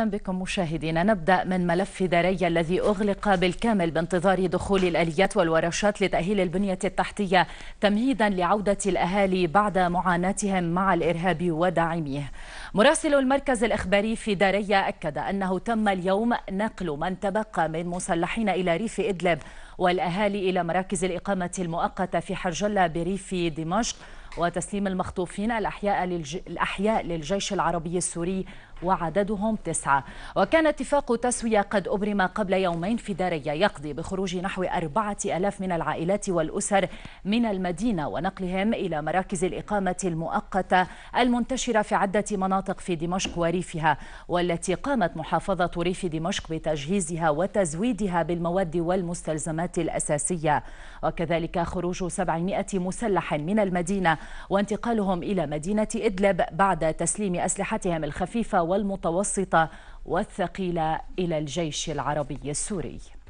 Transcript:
اهلا بكم مشاهدينا نبدا من ملف داري الذي اغلق بالكامل بانتظار دخول الاليات والورشات لتاهيل البنيه التحتيه تمهيدا لعوده الاهالي بعد معاناتهم مع الارهاب وداعميه. مراسل المركز الاخباري في داري اكد انه تم اليوم نقل من تبقى من مسلحين الى ريف ادلب والاهالي الى مراكز الاقامه المؤقته في حرجله بريف دمشق وتسليم المخطوفين الأحياء, للج... الأحياء للجيش العربي السوري وعددهم تسعة وكان اتفاق تسوية قد أبرم قبل يومين في داريا يقضي بخروج نحو أربعة ألاف من العائلات والأسر من المدينة ونقلهم إلى مراكز الإقامة المؤقتة المنتشرة في عدة مناطق في دمشق وريفها والتي قامت محافظة ريف دمشق بتجهيزها وتزويدها بالمواد والمستلزمات الأساسية وكذلك خروج 700 مسلح من المدينة وانتقالهم إلى مدينة إدلب بعد تسليم أسلحتهم الخفيفة والمتوسطة والثقيلة إلى الجيش العربي السوري